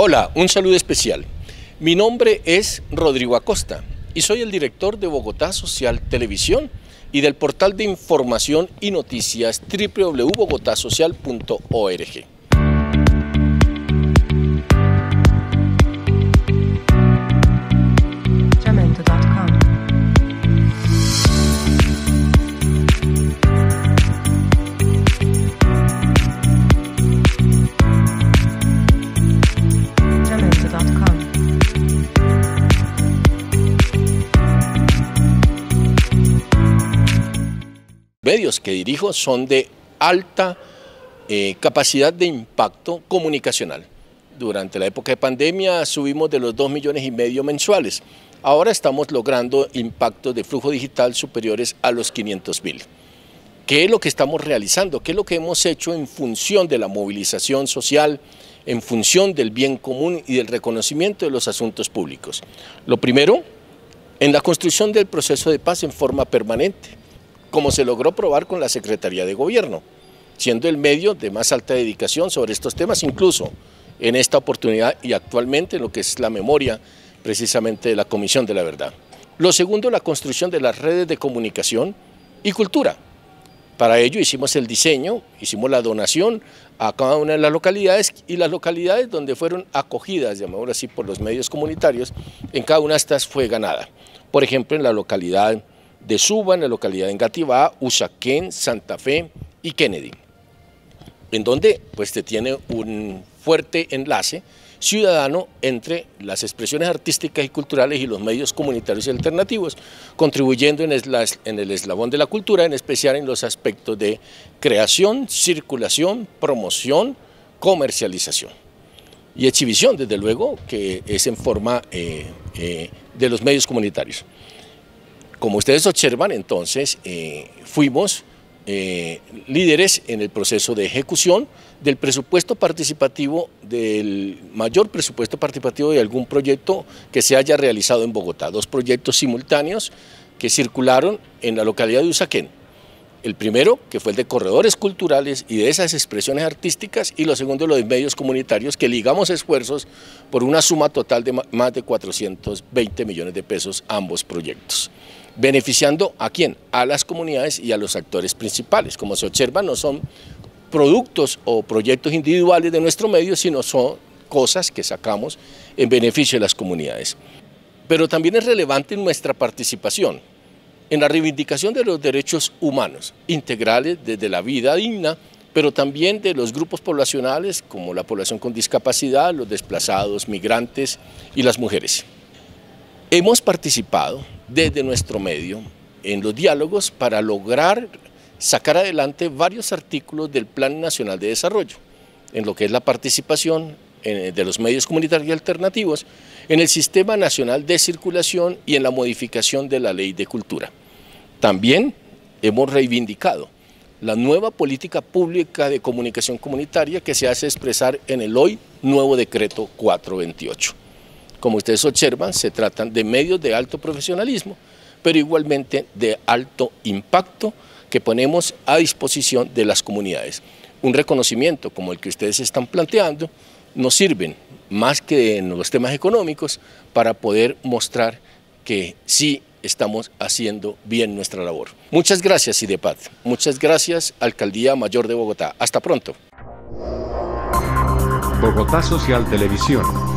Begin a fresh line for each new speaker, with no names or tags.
Hola, un saludo especial. Mi nombre es Rodrigo Acosta y soy el director de Bogotá Social Televisión y del portal de información y noticias www.bogotasocial.org. medios que dirijo son de alta eh, capacidad de impacto comunicacional. Durante la época de pandemia subimos de los 2 millones y medio mensuales. Ahora estamos logrando impactos de flujo digital superiores a los 500 mil. ¿Qué es lo que estamos realizando? ¿Qué es lo que hemos hecho en función de la movilización social, en función del bien común y del reconocimiento de los asuntos públicos? Lo primero, en la construcción del proceso de paz en forma permanente como se logró probar con la Secretaría de Gobierno, siendo el medio de más alta dedicación sobre estos temas, incluso en esta oportunidad y actualmente en lo que es la memoria precisamente de la Comisión de la Verdad. Lo segundo, la construcción de las redes de comunicación y cultura. Para ello hicimos el diseño, hicimos la donación a cada una de las localidades y las localidades donde fueron acogidas, llamémoslo así, por los medios comunitarios, en cada una de estas fue ganada. Por ejemplo, en la localidad de Suba en la localidad de Engativá, Usaquén, Santa Fe y Kennedy, en donde pues se tiene un fuerte enlace ciudadano entre las expresiones artísticas y culturales y los medios comunitarios y alternativos, contribuyendo en el eslabón de la cultura, en especial en los aspectos de creación, circulación, promoción, comercialización y exhibición, desde luego, que es en forma eh, eh, de los medios comunitarios. Como ustedes observan, entonces eh, fuimos eh, líderes en el proceso de ejecución del presupuesto participativo, del mayor presupuesto participativo de algún proyecto que se haya realizado en Bogotá. Dos proyectos simultáneos que circularon en la localidad de Usaquén. El primero, que fue el de corredores culturales y de esas expresiones artísticas, y lo segundo, lo de medios comunitarios, que ligamos esfuerzos por una suma total de más de 420 millones de pesos ambos proyectos beneficiando a quién, a las comunidades y a los actores principales. Como se observa, no son productos o proyectos individuales de nuestro medio, sino son cosas que sacamos en beneficio de las comunidades. Pero también es relevante nuestra participación en la reivindicación de los derechos humanos, integrales desde la vida digna, pero también de los grupos poblacionales como la población con discapacidad, los desplazados, migrantes y las mujeres. Hemos participado desde nuestro medio en los diálogos para lograr sacar adelante varios artículos del Plan Nacional de Desarrollo, en lo que es la participación eh, de los medios comunitarios alternativos, en el Sistema Nacional de Circulación y en la modificación de la Ley de Cultura. También hemos reivindicado la nueva política pública de comunicación comunitaria que se hace expresar en el hoy nuevo decreto 428. Como ustedes observan, se tratan de medios de alto profesionalismo, pero igualmente de alto impacto que ponemos a disposición de las comunidades. Un reconocimiento como el que ustedes están planteando nos sirven más que en los temas económicos para poder mostrar que sí estamos haciendo bien nuestra labor. Muchas gracias IDEPAT, muchas gracias Alcaldía Mayor de Bogotá. Hasta pronto. Bogotá Social Televisión